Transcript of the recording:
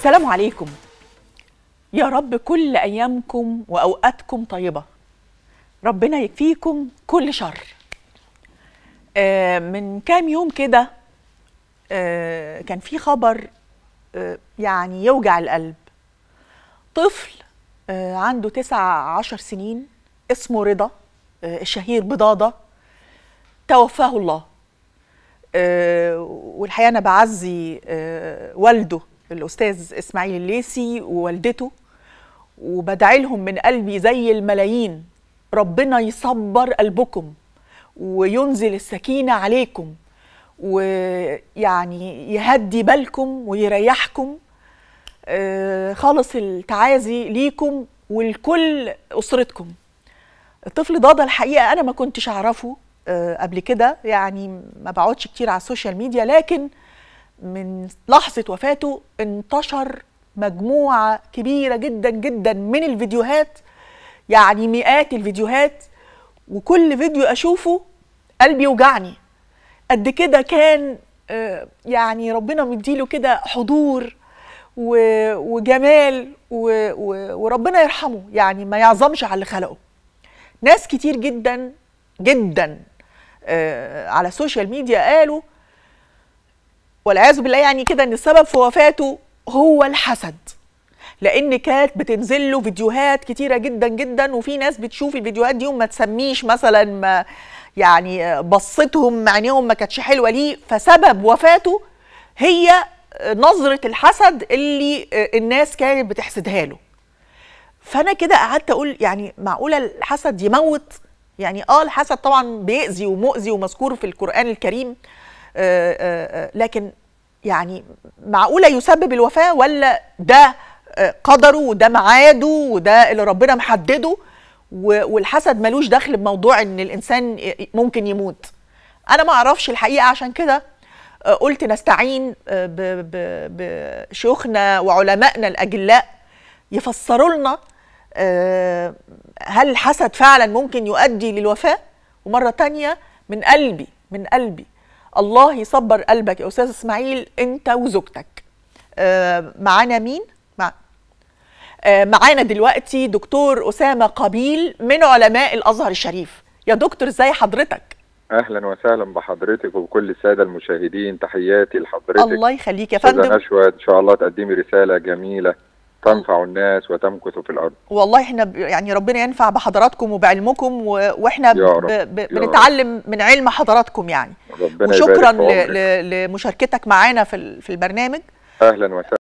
السلام عليكم يا رب كل ايامكم واوقاتكم طيبه ربنا يكفيكم كل شر آه، من كام يوم كده آه، كان في خبر آه، يعني يوجع القلب طفل عنده تسع عشر سنين اسمه رضا الشهير بضاضة توفاه الله والحقيقة أنا بعزي والده الاستاذ اسماعيل الليسي ووالدته وبدعي لهم من قلبي زي الملايين ربنا يصبر قلبكم وينزل السكينه عليكم ويعني يهدي بالكم ويريحكم آه، خالص التعازي ليكم ولكل اسرتكم الطفل ضاد الحقيقه انا ما كنتش اعرفه آه، قبل كده يعني ما بقعدش كتير على السوشيال ميديا لكن من لحظة وفاته انتشر مجموعة كبيرة جدا جدا من الفيديوهات يعني مئات الفيديوهات وكل فيديو أشوفه قلبي وجعني قد كده كان آه، يعني ربنا مديله كده حضور وجمال وربنا يرحمه يعني ما يعظمش على اللي خلقه ناس كتير جدا جدا آه، على السوشيال ميديا قالوا والعياذ بالله يعني كده ان السبب في وفاته هو الحسد لان كانت بتنزل له فيديوهات كتيره جدا جدا وفي ناس بتشوف الفيديوهات دي وما تسميش مثلا ما يعني بصتهم عينيهم ما كانتش حلوه ليه فسبب وفاته هي نظره الحسد اللي الناس كانت بتحسدها له فانا كده قعدت اقول يعني معقوله الحسد يموت يعني اه الحسد طبعا بيأذي ومؤذي ومذكور في القرآن الكريم آآ آه، آآ آه، آه، لكن يعني معقوله يسبب الوفاه ولا ده آه، قدره وده ميعاده وده اللي ربنا محدده والحسد ملوش دخل بموضوع ان الانسان ممكن يموت انا ما اعرفش الحقيقه عشان كده آه، قلت نستعين آه، بشيوخنا وعلمائنا الاجلاء يفسروا لنا هل الحسد فعلا ممكن يؤدي للوفاه ومره تانية من قلبي من قلبي الله يصبر قلبك يا استاذ اسماعيل انت وزوجتك آه، معانا مين مع آه، معانا دلوقتي دكتور اسامه قبيل من علماء الازهر الشريف يا دكتور ازاي حضرتك اهلا وسهلا بحضرتك وبكل الساده المشاهدين تحياتي لحضرتك الله يخليك يا فندم ان شاء الله تقدمي رساله جميله تنفع الناس وتمكث في الارض والله احنا يعني ربنا ينفع بحضراتكم وبعلمكم واحنا ب... ب... بنتعلم من علم حضراتكم يعني ربنا وشكرا ل... ل... لمشاركتك معانا في, في البرنامج اهلا وسهلا